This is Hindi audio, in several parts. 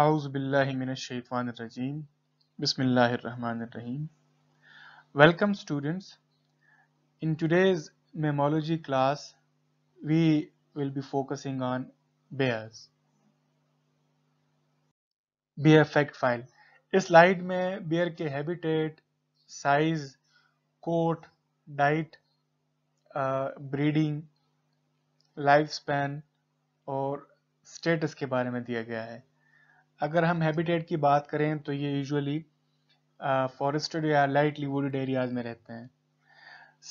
आउज आउज़बिल्लिनशैफ़ानरजीम बसमिल्लरिम welcome students in today's mammalogy class we will be focusing on bears bear fact file इस स्लाइड में बियर के habitat size coat diet breeding life span और स्टेटस के बारे में दिया गया है अगर हम हैबिटेट की बात करें तो ये यूजुअली फॉरेस्टेड या लाइटली वुडेड एरियाज में रहते हैं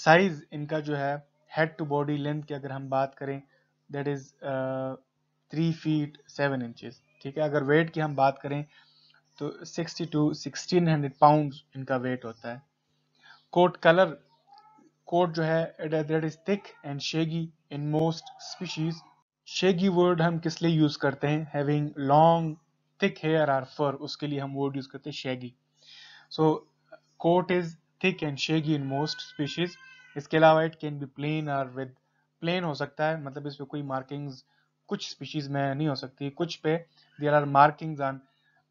साइज इनका जो है हेड टू बॉडी लेंथ की अगर हम बात करें that is three feet seven inches ठीक है अगर वेट की हम बात करें तो sixty to sixteen hundred pound इनका वेट होता है कोट कलर कोट जो है that is thick and shaggy in most species shaggy word हम किस लिए यूज़ करते हैं having long thick hair or fur उसके लिए हम वर्ड यूज करते हैं shaggy so coat is thick and shaggy in most species इसके अलावा it can be plain or with plain हो सकता है मतलब इस पे कोई मार्किंग्स कुछ स्पीशीज में नहीं हो सकती कुछ पे देर आर मार्किंग्स ऑन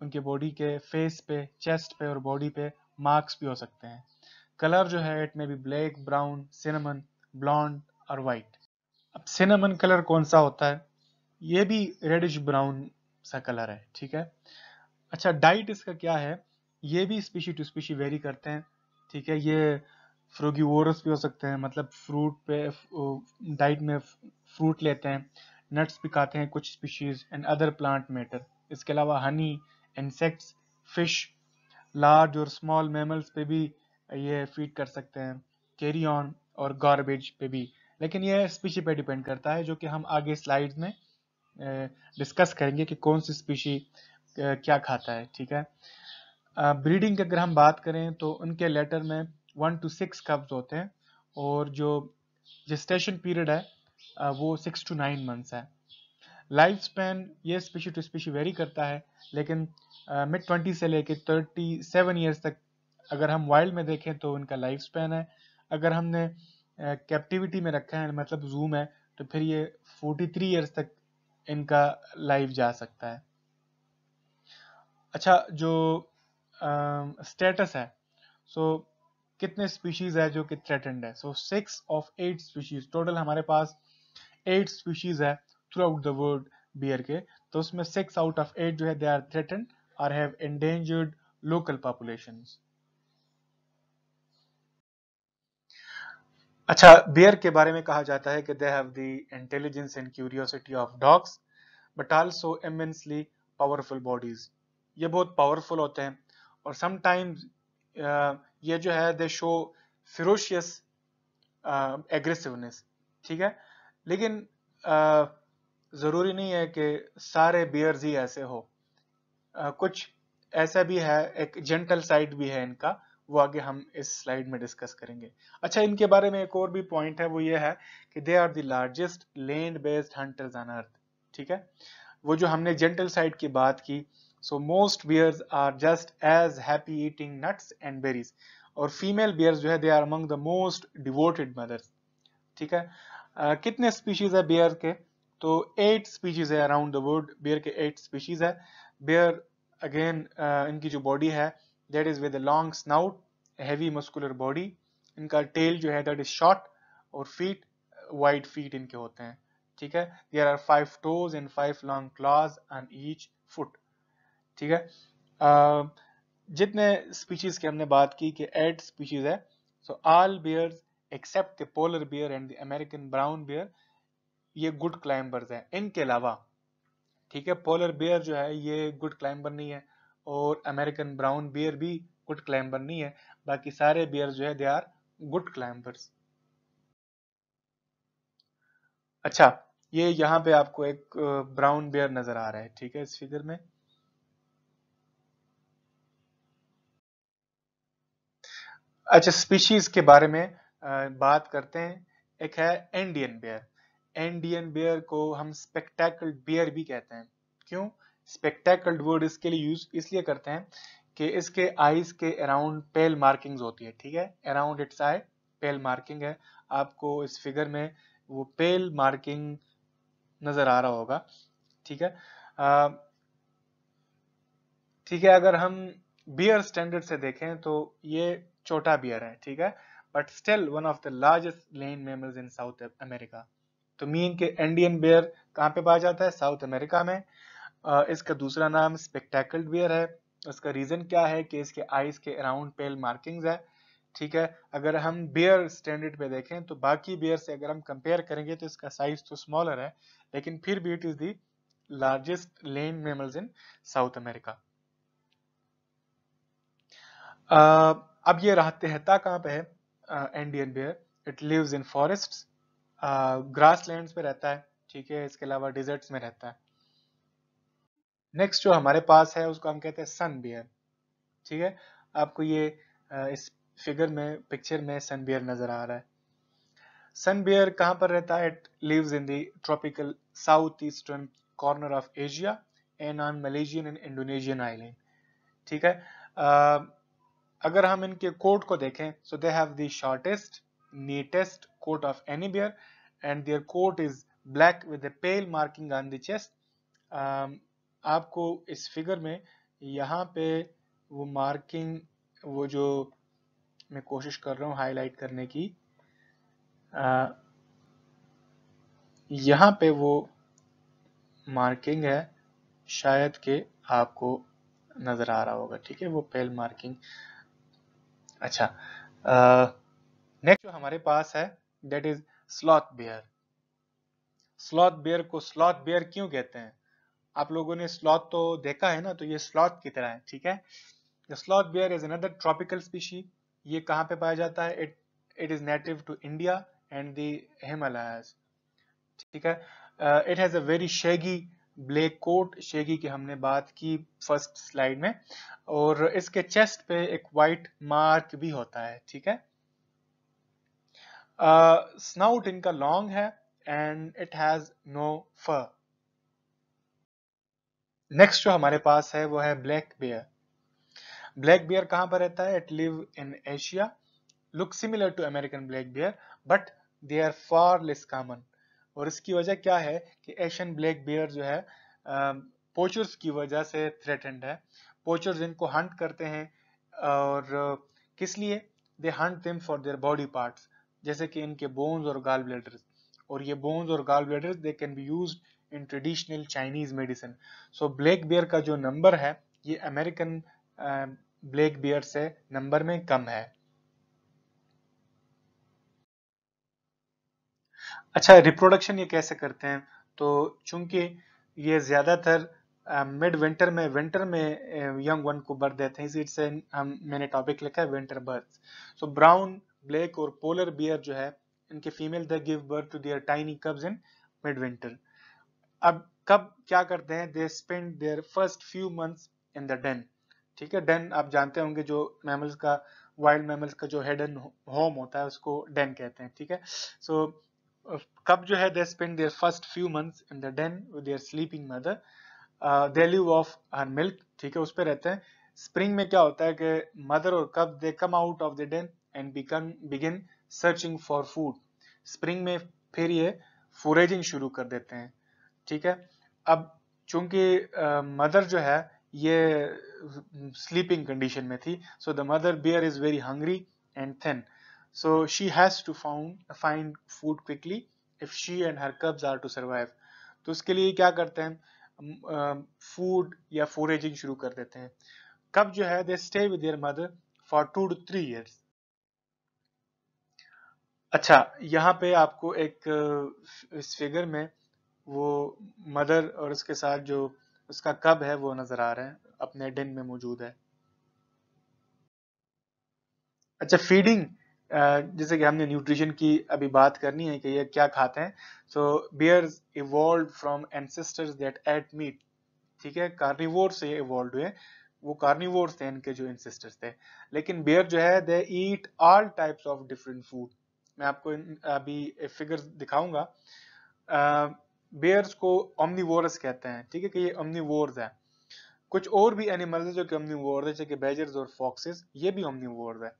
उनके बॉडी के फेस पे चेस्ट पे और बॉडी पे मार्क्स भी हो सकते हैं कलर जो है इट में भी ब्लैक ब्राउन सिनेमन ब्लॉन्ड और वाइट अब सिनेमन कलर कौन सा होता है ये भी रेडिश ब्राउन सा कलर है ठीक है अच्छा डाइट इसका क्या है ये भी स्पीशी टू स्पीशी वेरी करते हैं ठीक है ये फ्रोगीवोरस भी हो सकते हैं मतलब फ्रूट पे डाइट में फ्रूट लेते हैं नट्स भी खाते हैं कुछ species and other plant matter इसके अलावा हनी इंसेक्ट्स फिश लार्ज और स्मॉल मेमल्स पे भी ये फीड कर सकते हैं कैरी ऑन और गारबेज पे भी लेकिन यह स्पीशी पे डिपेंड करता है जो कि हम आगे स्लाइड्स में डिस्कस करेंगे कि कौन सी स्पीशी क्या खाता है ठीक है ब्रीडिंग की अगर हम बात करें तो उनके लेटर में वन टू सिक्स कब्ज होते हैं और जो जिस्टेशन पीरियड है वो सिक्स टू नाइन मंथ्स है लाइफ स्पैन ये स्पीशी टू स्पीशी वेरी करता है लेकिन मिड ट्वेंटी से लेकर थर्टी सेवन ईयर्स तक अगर हम वाइल्ड में देखें तो उनका लाइफ स्पैन है अगर हमने कैप्टिविटी में रखा है मतलब जूम है तो फिर ये फोर्टी थ्री ईयर्स तक इनका लाइव जा सकता है अच्छा जो स्टेटस है सो so, कितने स्पीशीज है जो कि थ्रेटेंड है so six of eight species total हमारे पास एट स्पीशीज है throughout the world bear के तो उसमें सिक्स आउट ऑफ एट जो है दे आर थ्रेटेंड और हैव एंडेंजर्ड लोकल पॉपुलेशंस अच्छा बियर के बारे में कहा जाता है कि they have the intelligence and curiosity of dogs but also immensely powerful bodies ये बहुत पावरफुल होते हैं और समटाइम्स ये जो है दे शो फिरोशियस एग्रेसिवनेस ठीक है लेकिन ज़रूरी नहीं है कि सारे बियर्स ही ऐसे हो कुछ ऐसा भी है एक जेंटल साइड भी है इनका वो आगे हम इस स्लाइड में डिस्कस करेंगे अच्छा इनके बारे में एक और भी पॉइंट है वो ये है कि they are the largest land based hunters on earth ठीक है वो जो हमने जेंटल साइड की बात की so most bears are just as happy eating nuts and berries और फीमेल बियर्स जो है they are among the most devoted mothers ठीक है uh, कितने स्पीशीज है बियर के तो एट स्पीशीज है अराउंड द वर्ल्ड बियर के एट स्पीशीज है बियर अगेन uh, इनकी जो बॉडी है that is with a long snout, a heavy muscular body. इनका टेल जो है दैट इज शॉर्ट और फीट वाइड फीट इनके होते हैं ठीक है there are five toes and five long claws on each foot ठीक है uh, जितने स्पीशीज की हमने बात की कि एड स्पीशीज है so all bear except the polar bear and the American brown bear ये गुड क्लाइंबर्स हैं इनके अलावा ठीक है पोलर बियर जो है ये गुड क्लाइंबर नहीं है और अमेरिकन ब्राउन बियर भी गुड क्लाइंबर नहीं है बाकी सारे बियर जो है दे आर गुड क्लाइंबर्स अच्छा ये यहाँ पे आपको एक ब्राउन बियर नजर आ रहा है ठीक है इस फिगर में अच्छा स्पीशीज के बारे में बात करते हैं एक है एंडियन बियर एंडियन बियर को हम स्पेक्टेकल बियर भी कहते हैं क्यों स्पेक्टेकल्ड वर्ड इसके लिए यूज इसलिए करते हैं कि इसके आईज के अराउंड पेल मार्किंग होती है ठीक है around its eye pale marking है आपको इस फिगर में वो पेल मार्किंग नजर आ रहा होगा ठीक है ठीक है अगर हम बियर स्टैंडर्ड से देखें तो ये छोटा बियर है ठीक है but still one of the largest land mammals in South America तो मीन के इंडियन बियर कहाँ पे पाया जाता है साउथ अमेरिका में इसका दूसरा नाम स्पेक्टेकल बियर है इसका रीज़न क्या है कि इसके आईज के अराउंड पेल मार्किंग्स है ठीक है अगर हम बियर स्टैंडर्ड पे देखें तो बाकी बियर से अगर हम कंपेयर करेंगे तो इसका साइज तो स्मॉलर है लेकिन फिर भी it is the largest land mammals in South America अब ये हैं ता कहाँ पे है Indian bear it lives in forest grassland पे रहता है ठीक है इसके अलावा डिजर्ट्स में रहता है नेक्स्ट जो हमारे पास है उसको हम कहते हैं सन बियर ठीक है आपको ये इस फिगर में पिक्चर में सन बियर नजर आ रहा है सन बियर कहाँ पर रहता है it lives in the tropical south eastern corner of Asia and on Malaysian and Indonesian island ठीक है uh, अगर हम इनके कोट को देखें so they have the shortest neatest coat of any bear and their coat is black with a pale marking on the chest आपको इस फिगर में यहाँ पे वो मार्किंग वो जो मैं कोशिश कर रहा हूँ हाईलाइट करने की आ, यहाँ पे वो मार्किंग है शायद के आपको नज़र आ रहा होगा ठीक है वो पेल मार्किंग अच्छा नेक्स्ट जो हमारे पास है that is sloth bear sloth bear को स्लॉथ बियर क्यों कहते हैं आप लोगों ने स्लॉथ तो देखा है ना तो ये स्लॉथ की तरह है ठीक है sloth bear is another tropical species ये कहाँ पे पाया जाता है it it is native to India and the ठीक है it has a very shaggy black coat shaggy की हमने बात की फर्स्ट स्लाइड में और इसके चेस्ट पे एक वाइट मार्क भी होता है ठीक है स्नाउट uh, इनका लॉन्ग है and it has no fur next जो हमारे पास है वो है ब्लैक बियर ब्लैक बियर कहां पर रहता है it live in Asia look similar to American black bear but they are far less common और इसकी वजह क्या है कि एशियन ब्लैक बियर जो है पोचर्स की वजह से थ्रेटेंड है पोचर्स इनको हंट करते हैं और किस लिए they hunt them for their body parts जैसे कि इनके बोन्स और गाल ब्लेडर्स और ये बोन्स और gall bladder they can be use in traditional Chinese medicine so black bear का जो नंबर है ये अमेरिकन ब्लैक बियर से नंबर में कम है अच्छा रिप्रोडक्शन ये कैसे करते हैं तो चूंकि ये ज़्यादातर मिड uh, विंटर में विंटर में यंग uh, वन को बर्थ देते हैं इसी से हम मैंने टॉपिक लिखा है winter birth so brown black और पोलर बियर जो है इनके female they give birth to their tiny cubs in mid winter अब कब क्या करते हैं they spend their first few months in the den ठीक है डेन आप जानते होंगे जो मैमल्स का वाइल्ड मैमल्स का जो हेड होम होता है उसको डेन कहते हैं ठीक है सो so, कब जो है they spend their first few months in the den with their sleeping mother they live off her milk ठीक है उस पर रहते हैं स्प्रिंग में क्या होता है कि मदर और cub they come out of the den and become begin searching for food spring में फिर ये फोरेजिंग शुरू कर देते हैं ठीक है अब चूंकि मदर जो है ये स्लीपिंग कंडीशन में थी so the mother bear is very hungry and thin so she has to found find food quickly if she and her cubs are to survive तो उसके लिए क्या करते हैं फूड या फोरेजिंग शुरू कर देते हैं कब जो है they stay with mother for two to three years अच्छा यहाँ पे आपको एक इस फिगर में वो मदर और उसके साथ जो उसका कब है वो नजर आ रहा है अपने डिन में मौजूद है अच्छा फीडिंग जैसे कि हमने न्यूट्रिशन की अभी बात करनी है कि ये क्या खाते हैं so bears evolve from ancestors that ate meat ठीक है कार्निवोर से इवॉल्व हुए वो कार्निवोर्स थे इनके जो एंसेस्टर्स थे लेकिन बियर जो है they eat all types of different food मैं आपको अभी फिगर्स दिखाऊंगा बेयर्स को ओमनीवोरस कहते हैं ठीक है कि ये ओमनीवोर्स है कुछ और भी एनिमल्स हैं जो कि ओमनीवोर्स हैं जैसे कि बेजर्स और फॉक्सेस ये भी ओमनीवोर्स है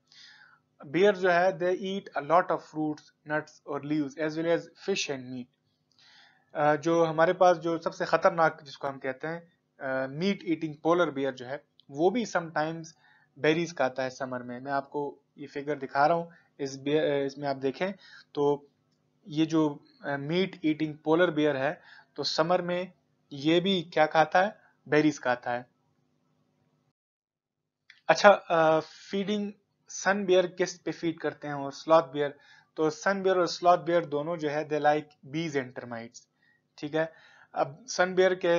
बियर जो है they eat a lot of fruits nuts और leaves as well as fish and meat जो हमारे पास जो सबसे खतरनाक जिसको हम कहते हैं मीट ईटिंग पोलर बियर जो है वो भी समटाइम्स बेरीज खाता है समर में मैं आपको ये फिगर दिखा रहा हूँ इस बियर इसमें आप देखें तो ये जो मीट ईटिंग पोलर बियर है तो समर में ये भी क्या खाता है बेरीज खाता है अच्छा आ, फीडिंग सन बियर किस पे फीड करते हैं और स्लॉथ बियर तो सन बियर और स्लॉथ बियर दोनों जो है they like bees and termites ठीक है अब सन बियर के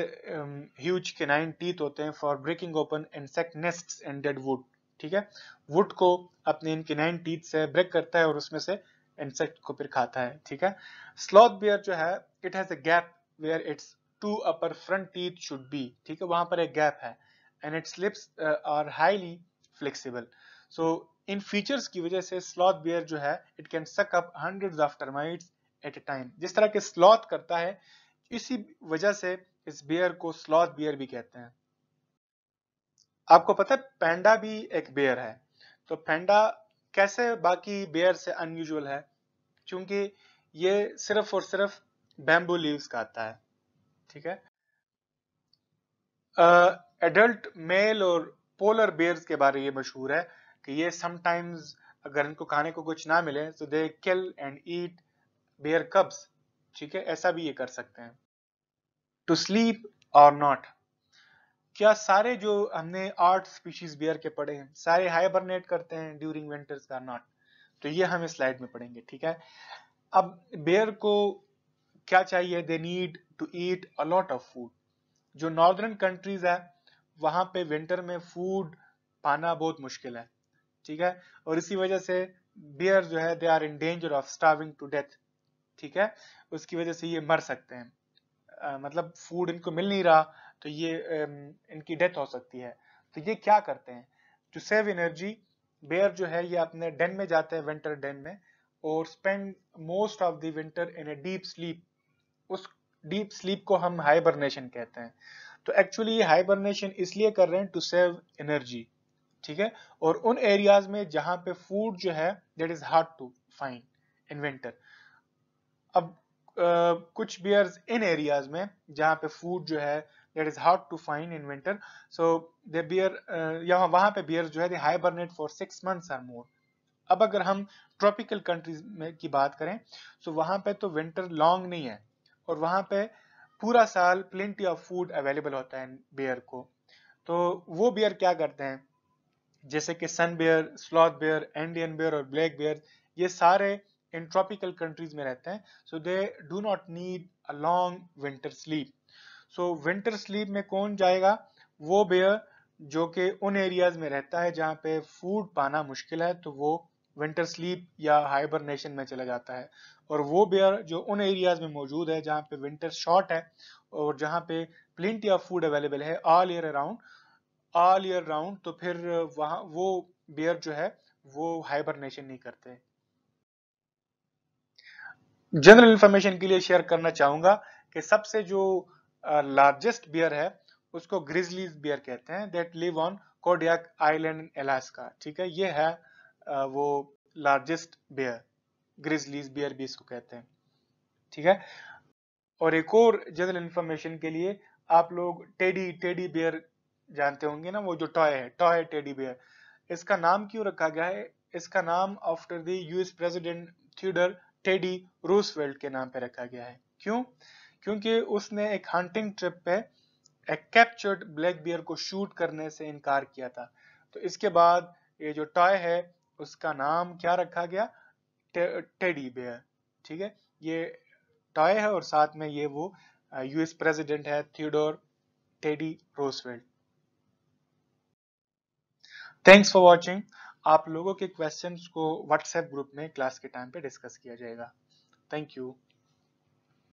ह्यूज केनाइन टीथ होते हैं for breaking open insect nests and dead wood ठीक है वुड को अपने इनकिनाइन टीथ से ब्रेक करता है और उसमें से इंसेक्ट को फिर खाता है ठीक है स्लॉथ बियर जो है it has a gap where its two upper front teeth should be ठीक है वहां पर एक गैप है and its lips are highly flexible so इन फीचर्स की वजह से स्लॉथ बियर जो है it can suck up hundred of termites at a time जिस तरह के स्लॉथ करता है इसी वजह से इस बियर को स्लॉथ बियर भी कहते हैं आपको पता है पैंडा भी एक बेयर है तो पैंडा कैसे बाकी बेयर से अनयूजल है क्योंकि ये सिर्फ और सिर्फ बैम्बू लीव्स आता है ठीक है एडल्ट uh, मेल और पोलर बेयर्स के बारे में मशहूर है कि ये समटाइम्स अगर इनको खाने को कुछ ना मिले तो दे किल एंड ईट बेयर कब्स ठीक है ऐसा भी ये कर सकते हैं टू स्लीप और नॉट क्या सारे जो हमने आठ स्पीशीज बियर के पढ़े हैं सारे हाइबरनेट करते हैं ड्यूरिंग विंटर्स का नॉट तो ये हम स्लाइड में पढ़ेंगे ठीक है अब बेयर को क्या चाहिए they need to eat a lot of food जो नॉर्दर्न कंट्रीज है वहां पे विंटर में फूड पाना बहुत मुश्किल है ठीक है और इसी वजह से बियर जो है they are in danger of starving to death ठीक है उसकी वजह से ये मर सकते हैं आ, मतलब फूड इनको मिल नहीं रहा तो ये इनकी डेथ हो सकती है तो ये क्या करते हैं जो सेव एनर्जी बेयर जो है ये अपने डेन में जाते हैं विंटर डेन में और spend most of winter in a deep sleep उस डीप स्लीप को हम हाइबरनेशन कहते हैं तो एक्चुअली ये हाइबरनेशन इसलिए कर रहे हैं टू सेव एनर्जी ठीक है और उन एरियाज में जहां पे फूड जो है that is hard to find in winter अब आ, कुछ बियर्स इन एरियाज में जहां पे फूड जो है that is hard to find in winter so they bear यहाँ वहां पे बियर जो है they hibernate for six months or more अब अगर हम ट्रॉपिकल कंट्रीज में की बात करें तो वहां पे तो विंटर लॉन्ग नहीं है और वहां पे पूरा साल प्लेंटी ऑफ फूड अवेलेबल होता है बियर को तो वो बियर क्या करते हैं जैसे कि sun bear sloth bear Indian bear और ब्लैक बियर ये सारे इन ट्रॉपिकल कंट्रीज में रहते हैं so they do not need a long winter sleep so winter sleep में कौन जाएगा वो बेयर जो कि उन एरियाज में रहता है जहां पे फूड पाना मुश्किल है तो वो विंटर स्लीप या हाइबरनेशन में चला जाता है और वो बेयर जो उन एरियाज में मौजूद है जहां पे विंटर शॉर्ट है और जहां पे प्लेंटी ऑफ फूड अवेलेबल है all year around all year round तो फिर वहां वो बेयर जो है वो हाइबरनेशन नहीं करते जनरल इंफॉर्मेशन के लिए शेयर करना चाहूंगा कि सबसे जो लार्जेस्ट बियर है उसको ग्रिजलीज बियर कहते हैं that live on Kodiak island in Alaska ठीक है ये है आ, वो लार्जेस्ट बियर ग्रिजलीज बियर भी इसको कहते हैं ठीक है और एक और जनरल इंफॉर्मेशन के लिए आप लोग टेडी टेडी बियर जानते होंगे ना वो जो टॉय है टॉय टेडी बियर इसका नाम क्यों रखा गया है इसका नाम after the US president Theodore Teddy Roosevelt के नाम पे रखा गया है क्यों क्योंकि उसने एक हंटिंग ट्रिप पे एक कैप्चर्ड ब्लैक बियर को शूट करने से इनकार किया था तो इसके बाद ये जो टॉय है उसका नाम क्या रखा गया टेडी बेयर ठीक है ये टॉय है और साथ में ये वो यूएस uh, प्रेसिडेंट है Theodore Teddy Roosevelt thanks for watching आप लोगों के क्वेश्चंस को व्हाट्सएप ग्रुप में क्लास के टाइम पे डिस्कस किया जाएगा थैंक यू